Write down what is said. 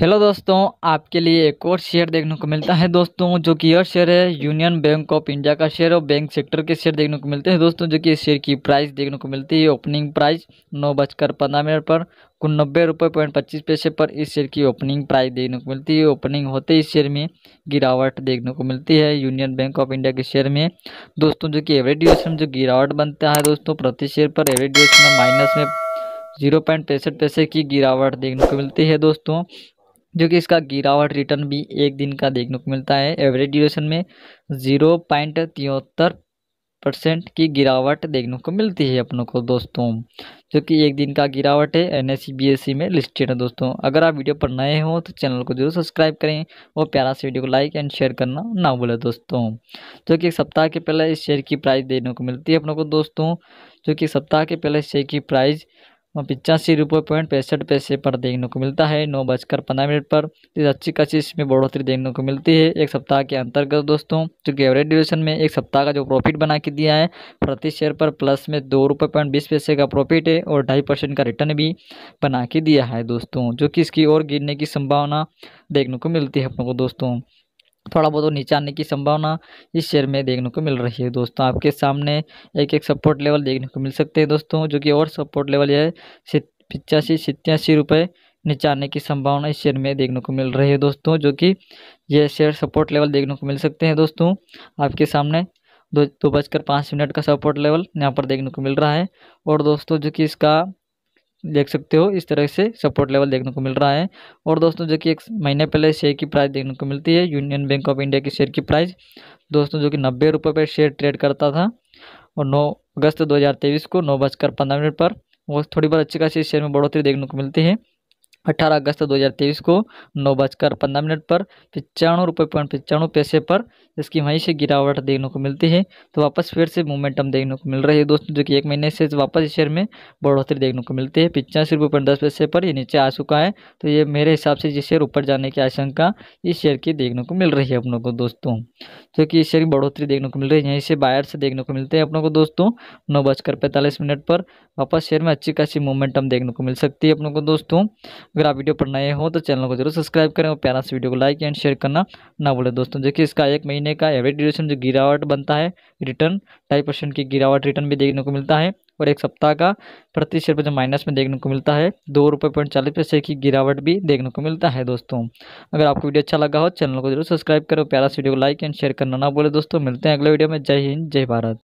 hello दोस्तों आपके लिए एक और शेयर देखने को मिलता है दोस्तों जो कि यह शेयर है यूनियन बैंक ऑफ इंडिया का शेयर और बैंक सेक्टर के शेयर देखने को मिलते हैं दोस्तों जो कि इस शेयर की प्राइस देखने को मिलती है ओपनिंग प्राइस नौ बजकर पंद्रह मिनट पर कुल नब्बे रुपये पॉइंट पच्चीस पैसे पर इस शेयर की ओपनिंग प्राइस देखने को मिलती है ओपनिंग होते ही शेयर में गिरावट देखने को मिलती है यूनियन बैंक ऑफ इंडिया के शेयर में दोस्तों जो कि एवरेज ड्यूरेशन जो गिरावट बनता है दोस्तों प्रति शेयर पर एवरेज ड्यूरेशन माइनस में जीरो पॉइंट पैंसठ पैसे की गिरावट देखने को मिलती है दोस्तों जो कि इसका गिरावट रिटर्न भी एक दिन का देखने को मिलता है एवरेज ड्यूरेशन में ज़ीरो पॉइंट तिहत्तर परसेंट की गिरावट देखने को मिलती है अपनों को दोस्तों जो कि एक दिन का गिरावट है एन एस e में लिस्टेड है दोस्तों अगर आप वीडियो पर नए हो तो चैनल को जरूर सब्सक्राइब करें और प्यारा से वीडियो को लाइक एंड शेयर करना ना भूलें दोस्तों जो कि एक सप्ताह के पहले इस शेयर की प्राइस देखने को मिलती है अपनों को दोस्तों जो कि सप्ताह के पहले इस शेयर की प्राइज पिचासी रुपये पॉइंट पैंसठ पैसे पर देखने को मिलता है नौ बजकर पंद्रह मिनट पर अच्छी खासी इसमें बढ़ोतरी देखने को मिलती है एक सप्ताह के अंतर्गत दोस्तों जो कि एवरेज ड्यूरेशन में एक सप्ताह का जो प्रॉफिट बना के दिया है प्रति शेयर पर प्लस में दो रुपये पॉइंट बीस पैसे का प्रॉफिट है और ढाई परसेंट का रिटर्न भी बना के दिया है दोस्तों जो कि इसकी और गिरने की संभावना देखने को मिलती है अपने को दोस्तों थोड़ा बहुत नीचे आने की संभावना इस शेयर में देखने को मिल रही है दोस्तों आपके सामने एक एक सपोर्ट लेवल देखने को मिल सकते हैं दोस्तों जो कि और सपोर्ट लेवल यह पिचासी सितयासी रुपये नीचे आने की संभावना इस शेयर में देखने को मिल रही है दोस्तों जो कि यह शेयर सपोर्ट लेवल देखने को मिल सकते हैं दोस्तों आपके सामने दो दो बजकर पाँच मिनट का सपोर्ट लेवल यहाँ पर देखने को मिल रहा है और दोस्तों जो कि इसका देख सकते हो इस तरह से सपोर्ट लेवल देखने को मिल रहा है और दोस्तों जो कि एक महीने पहले शेयर की प्राइस देखने को मिलती है यूनियन बैंक ऑफ इंडिया की शेयर की प्राइस दोस्तों जो कि नब्बे रुपये पर शेयर ट्रेड करता था और नौ अगस्त 2023 को नौ बजकर पंद्रह मिनट पर वो थोड़ी बहुत अच्छी खासी शेयर में बढ़ोतरी देखने को मिलती है अठारह अगस्त 2023 को नौ बजकर पंद्रह मिनट पर पचानवे रुपये पॉइंट पचानवे पैसे पर इसकी वहीं से गिरावट देखने को मिलती है तो वापस फिर से मोमेंटम देखने को मिल रही है दोस्तों जो कि एक महीने से वापस इस शेयर में बढ़ोतरी देखने को मिलती है पचासी रुपये पॉइंट दस पैसे पर ये नीचे आ चुका है तो ये मेरे हिसाब से जिस शेयर ऊपर जाने की आशंका इस शेयर की देखने को मिल रही है अपनों को दोस्तों जो कि इस शेयर की बढ़ोतरी देखने को मिल रही है यहीं से बायर से देखने को मिलते हैं अपनों को दोस्तों नौ बजकर पैंतालीस मिनट पर वापस शेयर में अच्छी खासी मोमेंटम देखने को मिल सकती है अपनों को दोस्तों अगर आप वीडियो पर नए हो तो चैनल को जरूर सब्सक्राइब करें और प्यारा से वीडियो को लाइक एंड शेयर करना ना बोले दोस्तों देखिए इसका एक महीने का एवरेज ड्यूरेशन जो गिरावट बनता है रिटर्न ढाई परसेंट की गिरावट रिटर्न भी देखने को मिलता है और एक सप्ताह का प्रति शेयर पर जो माइनस में देखने को मिलता है दो रुपये पॉइंट चालीस पैसे की गिरावट भी देखने को मिलता है दोस्तों अगर आपको वीडियो अच्छा लगा हो चैनल को जरूर सब्सक्राइब करो प्यारा से वीडियो को लाइक एंड शेयर करना ना बोले दोस्तों मिलते हैं अगले वीडियो में जय हिंद जय भारत